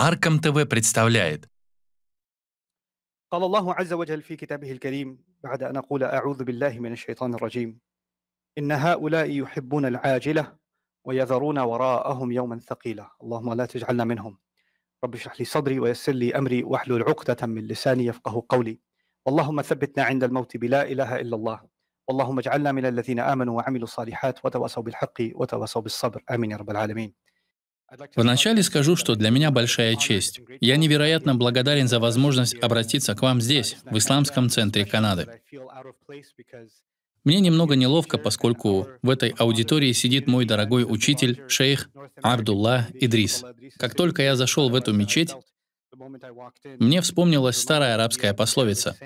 Арком ТВ представляет. قال الله عز وجل في كتابه الكريم بعد أن أقول أعوذ بالله من الشيطان الرجيم إن هؤلاء يحبون العاجلة ويذرون وراءهم يوما ثقيلا اللهم لا تجعلنا منهم رب اشرح لي صدري ويسر لي أمري واحلل عقدة من لساني يفقه قولي اللهم ثبتنا عند الموت بلا إله إلا الله اللهم اجعلنا من الذين آمنوا وعملوا الصالحات وتواصوا بالحق وتواصوا بالصبر آمين يا رب العالمين Вначале скажу, что для меня большая честь. Я невероятно благодарен за возможность обратиться к вам здесь, в Исламском центре Канады. Мне немного неловко, поскольку в этой аудитории сидит мой дорогой учитель, шейх Абдулла Идрис. Как только я зашел в эту мечеть, мне вспомнилась старая арабская пословица.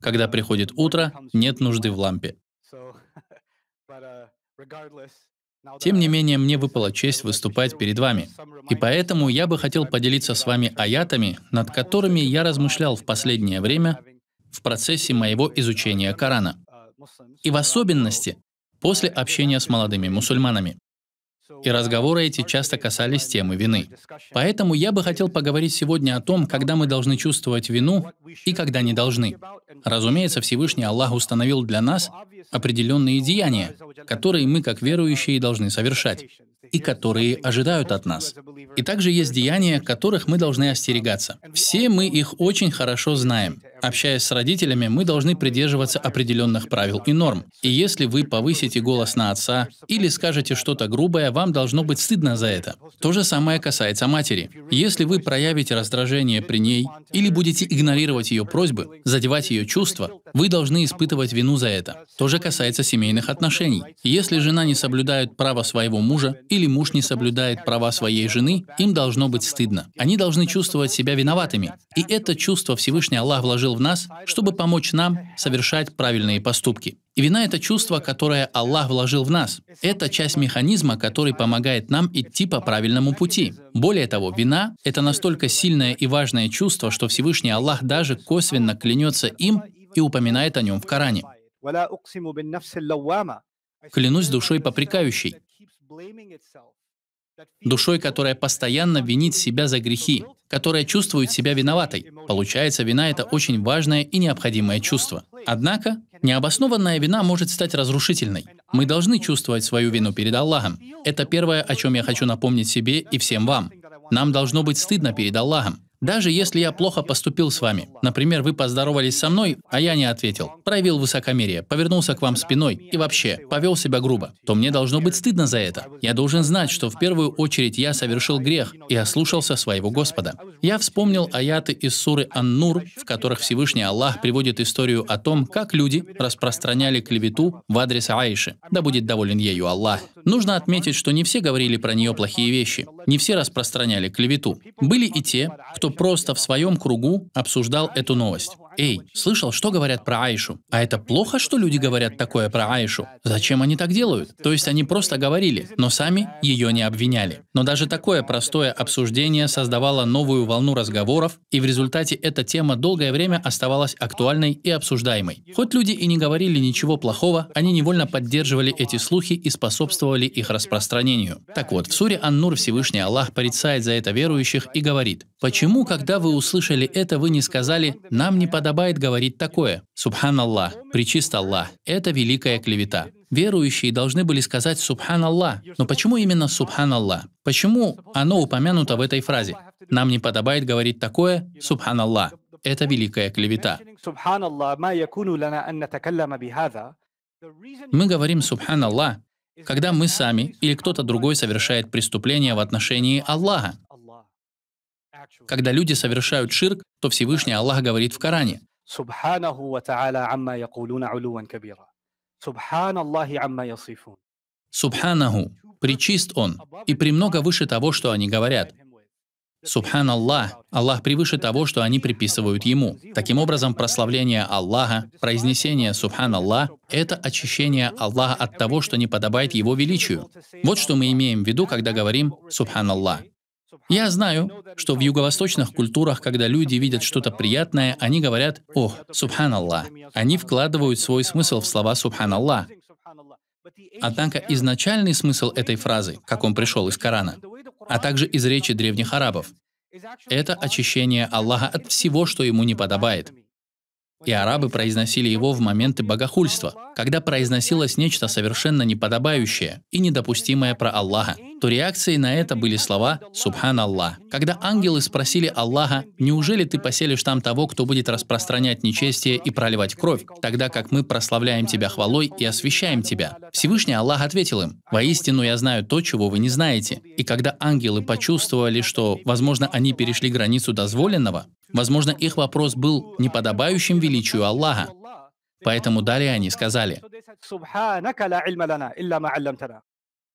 Когда приходит утро, нет нужды в лампе. Uh, тем не менее, мне выпала честь выступать перед вами. И поэтому я бы хотел поделиться с вами аятами, над которыми я размышлял в последнее время в процессе моего изучения Корана. И в особенности после общения с молодыми мусульманами. И разговоры эти часто касались темы вины. Поэтому я бы хотел поговорить сегодня о том, когда мы должны чувствовать вину и когда не должны. Разумеется, Всевышний Аллах установил для нас определенные деяния, которые мы, как верующие, должны совершать и которые ожидают от нас. И также есть деяния, которых мы должны остерегаться. Все мы их очень хорошо знаем. Общаясь с родителями, мы должны придерживаться определенных правил и норм. И если вы повысите голос на отца или скажете что-то грубое, вам должно быть стыдно за это. То же самое касается матери. Если вы проявите раздражение при ней или будете игнорировать ее просьбы, задевать ее чувства, вы должны испытывать вину за это. То же касается семейных отношений. Если жена не соблюдает право своего мужа или муж не соблюдает права своей жены, им должно быть стыдно. Они должны чувствовать себя виноватыми. И это чувство Всевышний Аллах вложил вложил в нас, чтобы помочь нам совершать правильные поступки. И вина — это чувство, которое Аллах вложил в нас. Это часть механизма, который помогает нам идти по правильному пути. Более того, вина — это настолько сильное и важное чувство, что Всевышний Аллах даже косвенно клянется им и упоминает о нем в Коране. «Клянусь душой попрекающей». Душой, которая постоянно винит себя за грехи, которая чувствует себя виноватой. Получается, вина — это очень важное и необходимое чувство. Однако, необоснованная вина может стать разрушительной. Мы должны чувствовать свою вину перед Аллахом. Это первое, о чем я хочу напомнить себе и всем вам. Нам должно быть стыдно перед Аллахом. Даже если я плохо поступил с вами, например, вы поздоровались со мной, а я не ответил, проявил высокомерие, повернулся к вам спиной и вообще повел себя грубо, то мне должно быть стыдно за это. Я должен знать, что в первую очередь я совершил грех и ослушался своего Господа. Я вспомнил аяты из суры Ан-Нур, в которых Всевышний Аллах приводит историю о том, как люди распространяли клевету в адрес Аиши. Да будет доволен ею Аллах. Нужно отметить, что не все говорили про нее плохие вещи, не все распространяли клевету. Были и те, кто просто в своем кругу обсуждал эту новость. «Эй, слышал, что говорят про Аишу? А это плохо, что люди говорят такое про Аишу? Зачем они так делают?» То есть они просто говорили, но сами ее не обвиняли. Но даже такое простое обсуждение создавало новую волну разговоров, и в результате эта тема долгое время оставалась актуальной и обсуждаемой. Хоть люди и не говорили ничего плохого, они невольно поддерживали эти слухи и способствовали их распространению. Так вот, в суре Аннур Всевышний Аллах порицает за это верующих и говорит, «Почему, когда вы услышали это, вы не сказали, нам не подобает подобает говорить такое «Субханаллах, причист Аллах». Это великая клевета. Верующие должны были сказать «Субханаллах». Но почему именно «Субханаллах»? Почему оно упомянуто в этой фразе? Нам не подобает говорить такое «Субханаллах». Это великая клевета. Мы говорим «Субханаллах», когда мы сами или кто-то другой совершает преступление в отношении Аллаха. Когда люди совершают ширк, то Всевышний Аллах говорит в Коране. Субханаху, причист он, и премного выше того, что они говорят. Субхан Аллах, Аллах превыше того, что они приписывают Ему. Таким образом, прославление Аллаха, произнесение Субхан Аллах — это очищение Аллаха от того, что не подобает Его величию. Вот что мы имеем в виду, когда говорим Субхан Аллах. Я знаю, что в юго-восточных культурах, когда люди видят что-то приятное, они говорят «О, субханаллах». Они вкладывают свой смысл в слова «субханаллах». Однако изначальный смысл этой фразы, как он пришел из Корана, а также из речи древних арабов, это очищение Аллаха от всего, что ему не подобает и арабы произносили его в моменты богохульства, когда произносилось нечто совершенно неподобающее и недопустимое про Аллаха, то реакцией на это были слова «Субхан Аллах». Когда ангелы спросили Аллаха, «Неужели ты поселишь там того, кто будет распространять нечестие и проливать кровь, тогда как мы прославляем тебя хвалой и освящаем тебя?» Всевышний Аллах ответил им, «Воистину я знаю то, чего вы не знаете». И когда ангелы почувствовали, что, возможно, они перешли границу дозволенного, Возможно, их вопрос был неподобающим величию Аллаха. Поэтому далее они сказали,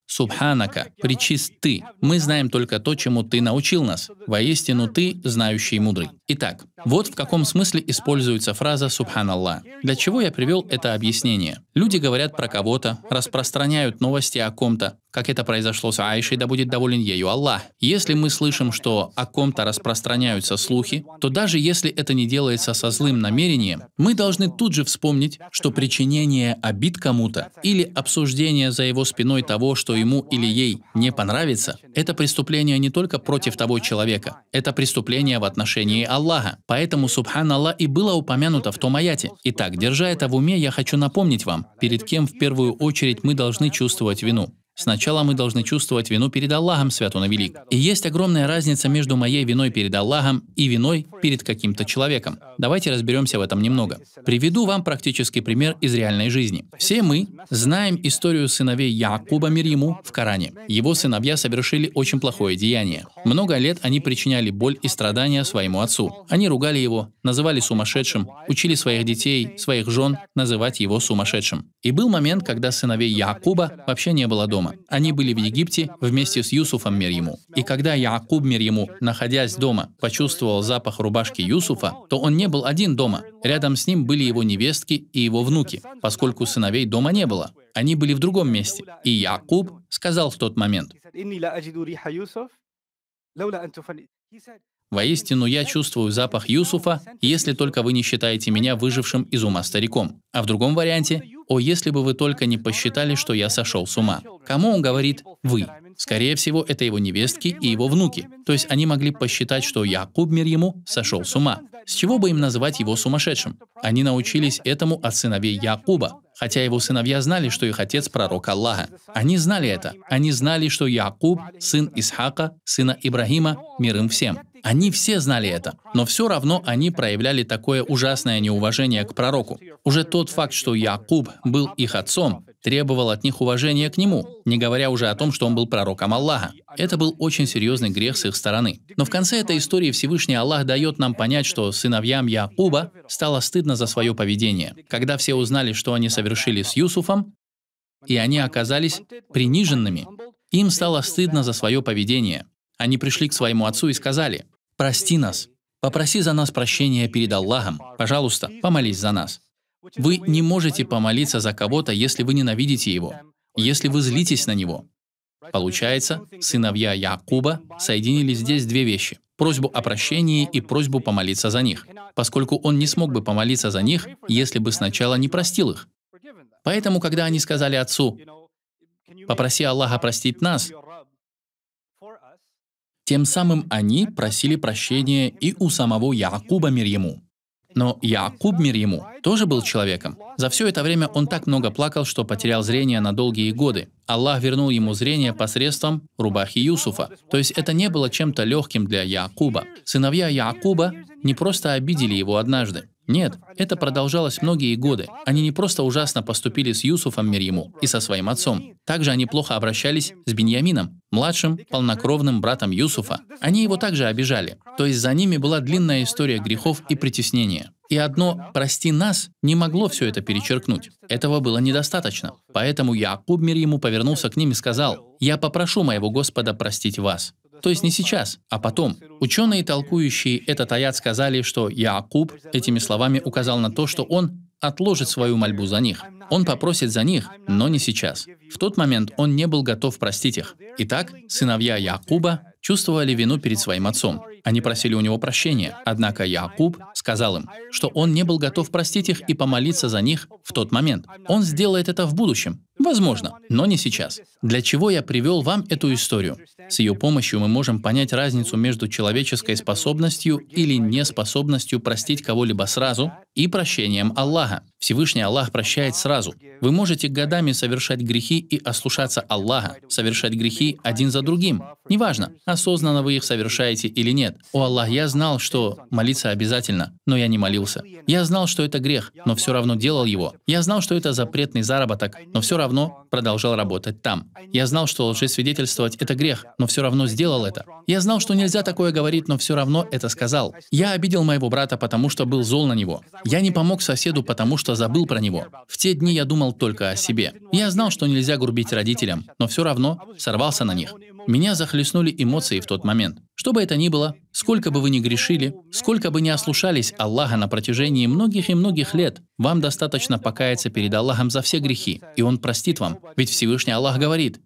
Субханака, причист Ты. Мы знаем только то, чему Ты научил нас. Воистину Ты, знающий и мудрый. Итак, вот в каком смысле используется фраза «Субханаллах». Для чего я привел это объяснение? Люди говорят про кого-то, распространяют новости о ком-то, как это произошло с Аишей, да будет доволен ею Аллах. Если мы слышим, что о ком-то распространяются слухи, то даже если это не делается со злым намерением, мы должны тут же вспомнить, что причинение обид кому-то или обсуждение за его спиной того, что что ему или ей не понравится, это преступление не только против того человека, это преступление в отношении Аллаха. Поэтому, субханаллах, и было упомянуто в том аяте. Итак, держа это в уме, я хочу напомнить вам, перед кем в первую очередь мы должны чувствовать вину. Сначала мы должны чувствовать вину перед Аллахом, свят и велик. И есть огромная разница между моей виной перед Аллахом и виной перед каким-то человеком. Давайте разберемся в этом немного. Приведу вам практический пример из реальной жизни. Все мы знаем историю сыновей Якуба мир ему в Коране. Его сыновья совершили очень плохое деяние. Много лет они причиняли боль и страдания своему отцу. Они ругали его, называли сумасшедшим, учили своих детей, своих жен называть его сумасшедшим. И был момент, когда сыновей Якуба вообще не было дома дома. Они были в Египте вместе с Юсуфом мир ему. И когда Яакуб мир ему, находясь дома, почувствовал запах рубашки Юсуфа, то он не был один дома. Рядом с ним были его невестки и его внуки, поскольку сыновей дома не было. Они были в другом месте. И Яакуб сказал в тот момент, Воистину, я чувствую запах Юсуфа, если только вы не считаете меня выжившим из ума стариком. А в другом варианте, о, если бы вы только не посчитали, что я сошел с ума. Кому он говорит «вы»? Скорее всего, это его невестки и его внуки. То есть они могли посчитать, что Якуб мир ему сошел с ума. С чего бы им называть его сумасшедшим? Они научились этому от сыновей Якуба, хотя его сыновья знали, что их отец – пророк Аллаха. Они знали это. Они знали, что Якуб – сын Исхака, сына Ибрагима, мир им всем. Они все знали это, но все равно они проявляли такое ужасное неуважение к пророку. Уже тот факт, что Якуб был их отцом, требовал от них уважения к нему, не говоря уже о том, что он был пророком Аллаха. Это был очень серьезный грех с их стороны. Но в конце этой истории Всевышний Аллах дает нам понять, что сыновьям Якуба стало стыдно за свое поведение. Когда все узнали, что они совершили с Юсуфом, и они оказались приниженными, им стало стыдно за свое поведение. Они пришли к своему отцу и сказали, Прости нас. Попроси за нас прощения перед Аллахом. Пожалуйста, помолись за нас. Вы не можете помолиться за кого-то, если вы ненавидите его, если вы злитесь на него. Получается, сыновья Якуба соединили здесь две вещи – просьбу о прощении и просьбу помолиться за них, поскольку он не смог бы помолиться за них, если бы сначала не простил их. Поэтому, когда они сказали отцу, «Попроси Аллаха простить нас», тем самым они просили прощения и у самого Якуба мир ему. Но Якуб мир ему тоже был человеком. За все это время он так много плакал, что потерял зрение на долгие годы. Аллах вернул ему зрение посредством рубахи Юсуфа. То есть это не было чем-то легким для Якуба. Сыновья Якуба не просто обидели его однажды. Нет, это продолжалось многие годы. Они не просто ужасно поступили с Юсуфом Мирьему и со своим отцом. Также они плохо обращались с Беньямином, младшим полнокровным братом Юсуфа. Они его также обижали. То есть за ними была длинная история грехов и притеснения. И одно «прости нас» не могло все это перечеркнуть. Этого было недостаточно. Поэтому Якуб мир ему повернулся к ним и сказал, «Я попрошу моего Господа простить вас». То есть не сейчас, а потом. Ученые, толкующие этот аят, сказали, что Яакуб этими словами указал на то, что он отложит свою мольбу за них. Он попросит за них, но не сейчас. В тот момент он не был готов простить их. Итак, сыновья Якуба чувствовали вину перед своим отцом. Они просили у него прощения, однако Якуб сказал им, что он не был готов простить их и помолиться за них в тот момент. Он сделает это в будущем, Возможно, но не сейчас. Для чего я привел вам эту историю? С ее помощью мы можем понять разницу между человеческой способностью или неспособностью простить кого-либо сразу и прощением Аллаха. Всевышний Аллах прощает сразу. Вы можете годами совершать грехи и ослушаться Аллаха, совершать грехи один за другим. Неважно, осознанно вы их совершаете или нет. О Аллах, я знал, что молиться обязательно, но я не молился. Я знал, что это грех, но все равно делал его. Я знал, что это запретный заработок, но все равно продолжал работать там. Я знал, что лжесвидетельствовать – это грех, но все равно сделал это. Я знал, что нельзя такое говорить, но все равно это сказал. Я обидел моего брата, потому что был зол на него. Я не помог соседу, потому что просто забыл про него. В те дни я думал только о себе. Я знал, что нельзя грубить родителям, но все равно сорвался на них. Меня захлестнули эмоции в тот момент. Что бы это ни было, сколько бы вы ни грешили, сколько бы ни ослушались Аллаха на протяжении многих и многих лет, вам достаточно покаяться перед Аллахом за все грехи, и Он простит вам. Ведь Всевышний Аллах говорит,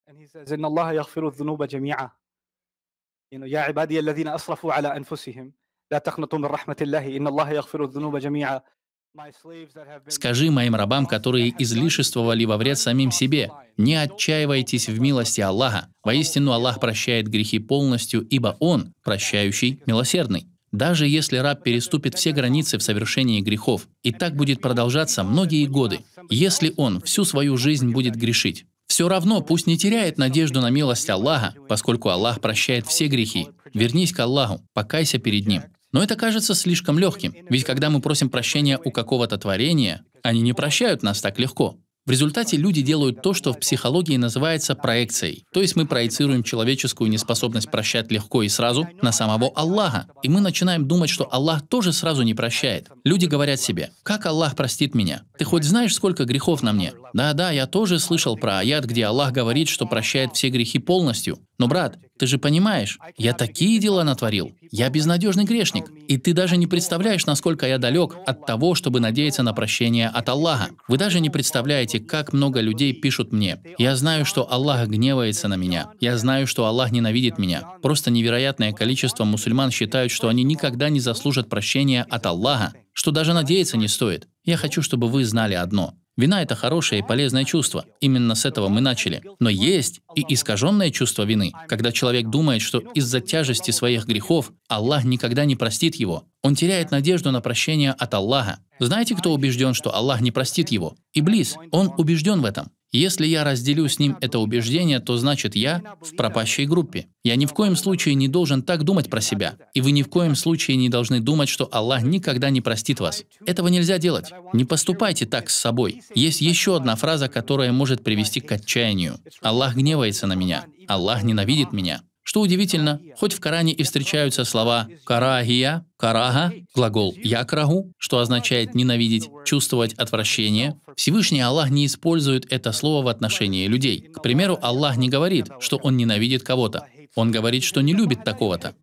Скажи моим рабам, которые излишествовали во вред самим себе, не отчаивайтесь в милости Аллаха. Воистину Аллах прощает грехи полностью, ибо Он прощающий, милосердный. Даже если раб переступит все границы в совершении грехов, и так будет продолжаться многие годы, если он всю свою жизнь будет грешить. Все равно пусть не теряет надежду на милость Аллаха, поскольку Аллах прощает все грехи. Вернись к Аллаху, покайся перед Ним. Но это кажется слишком легким, ведь когда мы просим прощения у какого-то творения, они не прощают нас так легко. В результате люди делают то, что в психологии называется проекцией. То есть мы проецируем человеческую неспособность прощать легко и сразу на самого Аллаха. И мы начинаем думать, что Аллах тоже сразу не прощает. Люди говорят себе, как Аллах простит меня? Ты хоть знаешь, сколько грехов на мне? Да-да, я тоже слышал про аят, где Аллах говорит, что прощает все грехи полностью. Но, брат, ты же понимаешь, я такие дела натворил. Я безнадежный грешник. И ты даже не представляешь, насколько я далек от того, чтобы надеяться на прощение от Аллаха. Вы даже не представляете, как много людей пишут мне. Я знаю, что Аллах гневается на меня. Я знаю, что Аллах ненавидит меня. Просто невероятное количество мусульман считают, что они никогда не заслужат прощения от Аллаха, что даже надеяться не стоит. Я хочу, чтобы вы знали одно. Вина – это хорошее и полезное чувство. Именно с этого мы начали. Но есть и искаженное чувство вины, когда человек думает, что из-за тяжести своих грехов Аллах никогда не простит его. Он теряет надежду на прощение от Аллаха. Знаете, кто убежден, что Аллах не простит его? Иблис. Он убежден в этом. Если я разделю с ним это убеждение, то значит я в пропащей группе. Я ни в коем случае не должен так думать про себя. И вы ни в коем случае не должны думать, что Аллах никогда не простит вас. Этого нельзя делать. Не поступайте так с собой. Есть еще одна фраза, которая может привести к отчаянию. «Аллах гневается на меня. Аллах ненавидит меня. Что удивительно, хоть в Коране и встречаются слова «карагия», «карага», глагол «якрагу», что означает «ненавидеть», «чувствовать отвращение», Всевышний Аллах не использует это слово в отношении людей. К примеру, Аллах не говорит, что Он ненавидит кого-то. Он говорит, что не любит такого-то.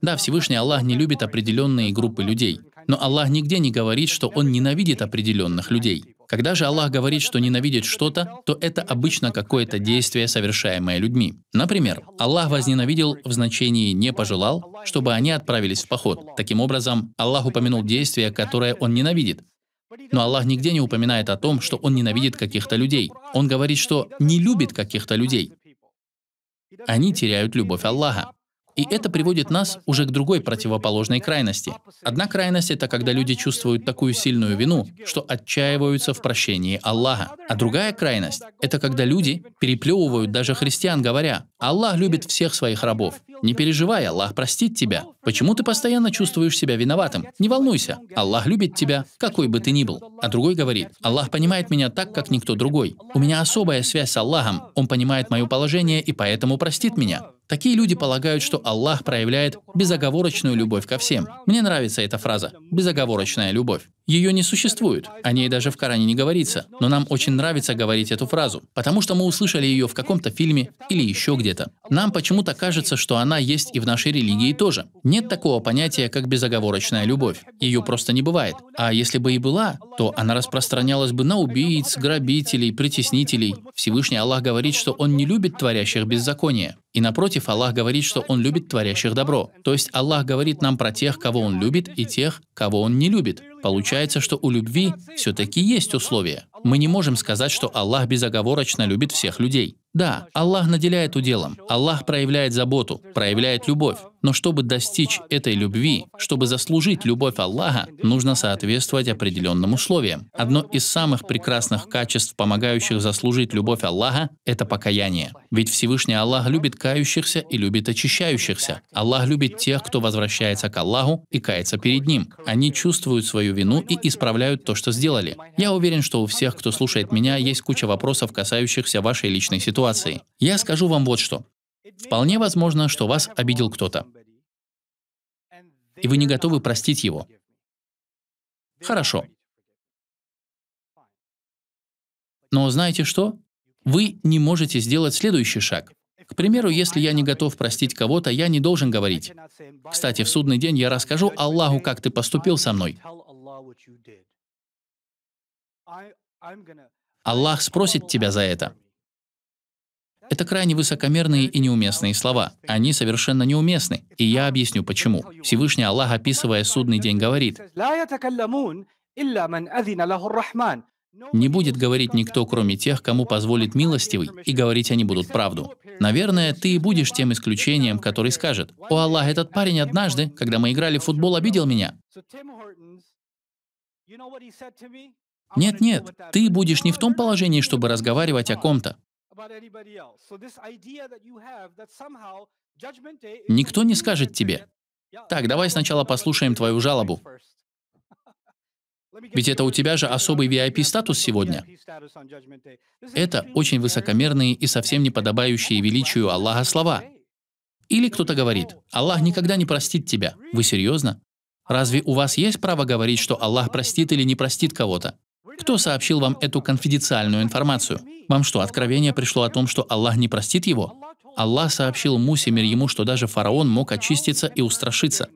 Да, Всевышний Аллах не любит определенные группы людей, но Аллах нигде не говорит, что Он ненавидит определенных людей. Когда же Аллах говорит, что ненавидит что-то, то это обычно какое-то действие, совершаемое людьми. Например, Аллах возненавидел в значении «не пожелал», чтобы они отправились в поход. Таким образом, Аллах упомянул действие, которое он ненавидит. Но Аллах нигде не упоминает о том, что он ненавидит каких-то людей. Он говорит, что не любит каких-то людей. Они теряют любовь Аллаха. И это приводит нас уже к другой противоположной крайности. Одна крайность — это когда люди чувствуют такую сильную вину, что отчаиваются в прощении Аллаха. А другая крайность — это когда люди переплевывают даже христиан, говоря, «Аллах любит всех своих рабов». Не переживай, Аллах простит тебя. Почему ты постоянно чувствуешь себя виноватым? Не волнуйся, Аллах любит тебя, какой бы ты ни был. А другой говорит, Аллах понимает меня так, как никто другой. У меня особая связь с Аллахом, Он понимает мое положение и поэтому простит меня. Такие люди полагают, что Аллах проявляет безоговорочную любовь ко всем. Мне нравится эта фраза – безоговорочная любовь. Ее не существует, о ней даже в Коране не говорится, но нам очень нравится говорить эту фразу, потому что мы услышали ее в каком-то фильме или еще где-то. Нам почему-то кажется, что она есть и в нашей религии тоже. Нет такого понятия, как безоговорочная любовь. Ее просто не бывает. А если бы и была, то она распространялась бы на убийц, грабителей, притеснителей. Всевышний Аллах говорит, что Он не любит творящих беззаконие. И напротив, Аллах говорит, что Он любит творящих добро. То есть Аллах говорит нам про тех, кого Он любит, и тех, кого Он не любит. Получается, что у любви все-таки есть условия. Мы не можем сказать, что Аллах безоговорочно любит всех людей. Да, Аллах наделяет уделом, Аллах проявляет заботу, проявляет любовь. Но чтобы достичь этой любви, чтобы заслужить любовь Аллаха, нужно соответствовать определенным условиям. Одно из самых прекрасных качеств, помогающих заслужить любовь Аллаха, это покаяние. Ведь Всевышний Аллах любит кающихся и любит очищающихся. Аллах любит тех, кто возвращается к Аллаху и кается перед Ним. Они чувствуют свою вину и исправляют то, что сделали. Я уверен, что у всех, кто слушает меня, есть куча вопросов, касающихся вашей личной ситуации ситуации. Я скажу вам вот что. Вполне возможно, что вас обидел кто-то. И вы не готовы простить его. Хорошо. Но знаете что? Вы не можете сделать следующий шаг. К примеру, если я не готов простить кого-то, я не должен говорить. Кстати, в судный день я расскажу Аллаху, как ты поступил со мной. Аллах спросит тебя за это. Это крайне высокомерные и неуместные слова. Они совершенно неуместны. И я объясню почему. Всевышний Аллах, описывая судный день, говорит, не будет говорить никто, кроме тех, кому позволит милостивый, и говорить они будут правду. Наверное, ты и будешь тем исключением, который скажет, «О Аллах, этот парень однажды, когда мы играли в футбол, обидел меня». Нет-нет, ты будешь не в том положении, чтобы разговаривать о ком-то. Никто не скажет тебе, так, давай сначала послушаем твою жалобу. Ведь это у тебя же особый VIP-статус сегодня. Это очень высокомерные и совсем не подобающие величию Аллаха слова. Или кто-то говорит, Аллах никогда не простит тебя. Вы серьезно? Разве у вас есть право говорить, что Аллах простит или не простит кого-то? Кто сообщил вам эту конфиденциальную информацию? Вам что, откровение пришло о том, что Аллах не простит его? Аллах сообщил Мусе мир ему, что даже фараон мог очиститься и устрашиться.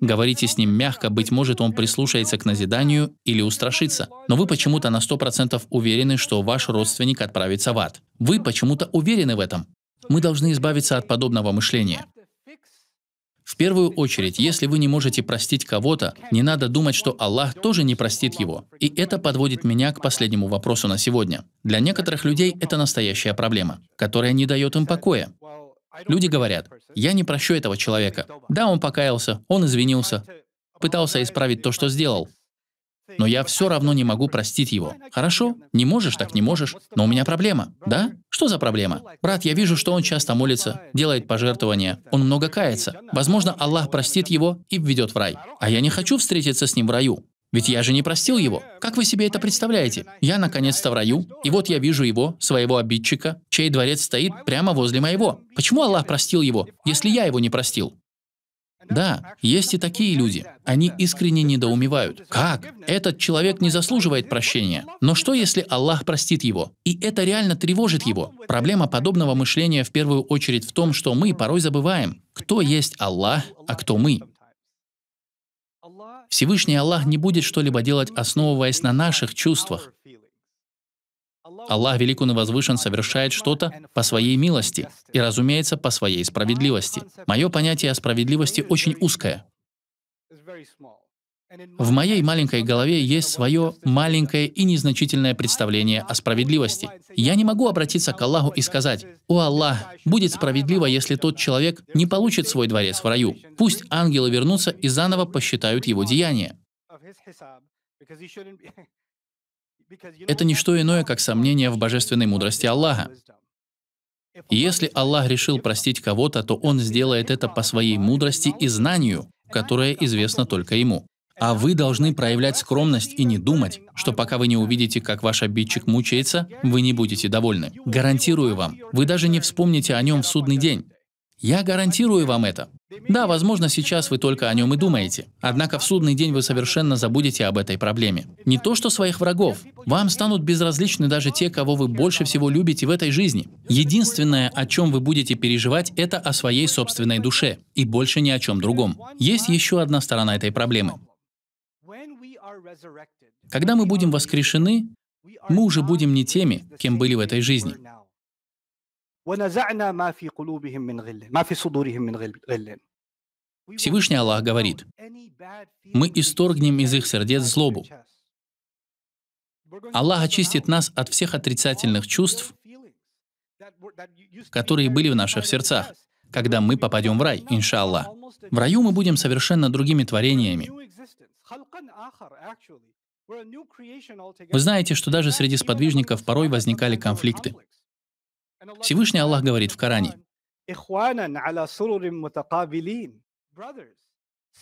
Говорите с ним мягко, быть может, он прислушается к назиданию или устрашится. Но вы почему-то на 100% уверены, что ваш родственник отправится в ад. Вы почему-то уверены в этом. Мы должны избавиться от подобного мышления. В первую очередь, если вы не можете простить кого-то, не надо думать, что Аллах тоже не простит его. И это подводит меня к последнему вопросу на сегодня. Для некоторых людей это настоящая проблема, которая не дает им покоя. Люди говорят, я не прощу этого человека. Да, он покаялся, он извинился, пытался исправить то, что сделал, но я все равно не могу простить его. Хорошо? Не можешь, так не можешь. Но у меня проблема. Да? Что за проблема? Брат, я вижу, что он часто молится, делает пожертвования, он много кается. Возможно, Аллах простит его и введет в рай. А я не хочу встретиться с ним в раю. Ведь я же не простил его. Как вы себе это представляете? Я наконец-то в раю, и вот я вижу его, своего обидчика, чей дворец стоит прямо возле моего. Почему Аллах простил его, если я его не простил? Да, есть и такие люди. Они искренне недоумевают. Как? Этот человек не заслуживает прощения. Но что, если Аллах простит его? И это реально тревожит его. Проблема подобного мышления в первую очередь в том, что мы порой забываем, кто есть Аллах, а кто мы. Всевышний Аллах не будет что-либо делать, основываясь на наших чувствах. Аллах Велик Он и Возвышен совершает что-то по своей милости и, разумеется, по своей справедливости. Мое понятие о справедливости очень узкое. В моей маленькой голове есть свое маленькое и незначительное представление о справедливости. Я не могу обратиться к Аллаху и сказать, «О Аллах, будет справедливо, если тот человек не получит свой дворец в раю. Пусть ангелы вернутся и заново посчитают его деяния». Это не что иное, как сомнение в божественной мудрости Аллаха. Если Аллах решил простить кого-то, то Он сделает это по своей мудрости и знанию, которое известно только Ему. А вы должны проявлять скромность и не думать, что пока вы не увидите, как ваш обидчик мучается, вы не будете довольны. Гарантирую вам, вы даже не вспомните о нем в судный день. Я гарантирую вам это. Да, возможно, сейчас вы только о нем и думаете. Однако в судный день вы совершенно забудете об этой проблеме. Не то что своих врагов. Вам станут безразличны даже те, кого вы больше всего любите в этой жизни. Единственное, о чем вы будете переживать, это о своей собственной душе. И больше ни о чем другом. Есть еще одна сторона этой проблемы. Когда мы будем воскрешены, мы уже будем не теми, кем были в этой жизни. ونزعنا ما في قلوبهم من غل ما في صدورهم من غل Всевышний Аллах говорит, «Мы исторгнем из их сердец злобу». Аллах очистит нас от всех отрицательных чувств, которые были в наших сердцах, когда мы попадем в рай, иншаллах. В раю мы будем совершенно другими творениями. Вы знаете, что даже среди сподвижников порой возникали конфликты. Всевышний Аллах говорит в Коране,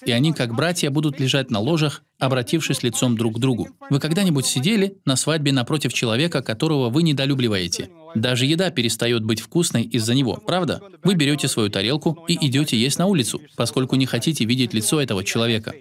и они, как братья, будут лежать на ложах, обратившись лицом друг к другу. Вы когда-нибудь сидели на свадьбе напротив человека, которого вы недолюбливаете? Даже еда перестает быть вкусной из-за него, правда? Вы берете свою тарелку и идете есть на улицу, поскольку не хотите видеть лицо этого человека.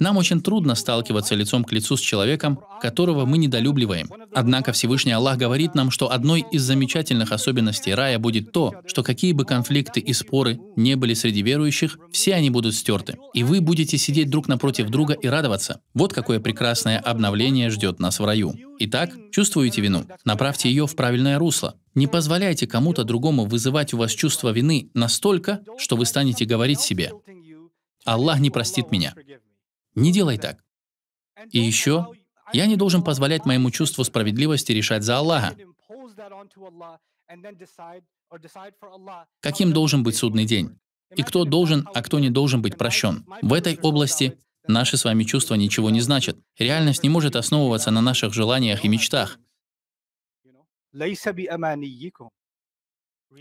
Нам очень трудно сталкиваться лицом к лицу с человеком, которого мы недолюбливаем. Однако Всевышний Аллах говорит нам, что одной из замечательных особенностей рая будет то, что какие бы конфликты и споры не были среди верующих, все они будут стерты. И вы будете сидеть друг напротив друга и радоваться. Вот какое прекрасное обновление ждет нас в раю. Итак, чувствуете вину? Направьте ее в правильное русло. Не позволяйте кому-то другому вызывать у вас чувство вины настолько, что вы станете говорить себе «Аллах не простит меня». Не делай так. И еще, я не должен позволять моему чувству справедливости решать за Аллаха. Каким должен быть судный день? И кто должен, а кто не должен быть прощен? В этой области наши с вами чувства ничего не значат. Реальность не может основываться на наших желаниях и мечтах.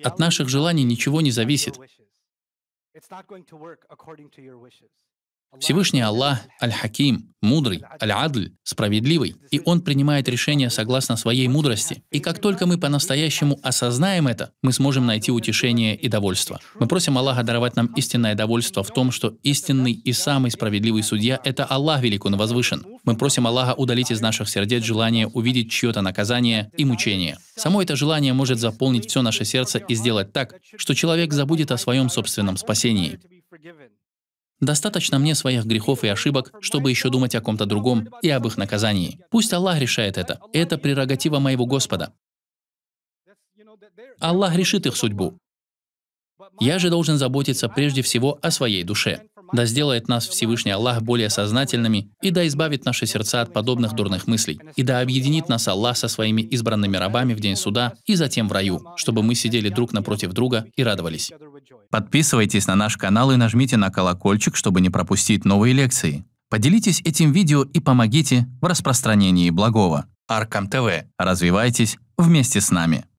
От наших желаний ничего не зависит. Всевышний Аллах Аль-Хаким, мудрый, Аль-Адль, справедливый, и Он принимает решения согласно своей мудрости. И как только мы по-настоящему осознаем это, мы сможем найти утешение и довольство. Мы просим Аллаха даровать нам истинное довольство в том, что истинный и самый справедливый судья — это Аллах Велик, Он возвышен. Мы просим Аллаха удалить из наших сердец желание увидеть чье-то наказание и мучение. Само это желание может заполнить все наше сердце и сделать так, что человек забудет о своем собственном спасении. Достаточно мне своих грехов и ошибок, чтобы еще думать о ком-то другом и об их наказании. Пусть Аллах решает это. Это прерогатива моего Господа. Аллах решит их судьбу. Я же должен заботиться прежде всего о своей душе. Да сделает нас Всевышний Аллах более сознательными, и да избавит наши сердца от подобных дурных мыслей, и да объединит нас Аллах со своими избранными рабами в день суда и затем в раю, чтобы мы сидели друг напротив друга и радовались. Подписывайтесь на наш канал и нажмите на колокольчик, чтобы не пропустить новые лекции. Поделитесь этим видео и помогите в распространении благого. Аркам ТВ. Развивайтесь вместе с нами.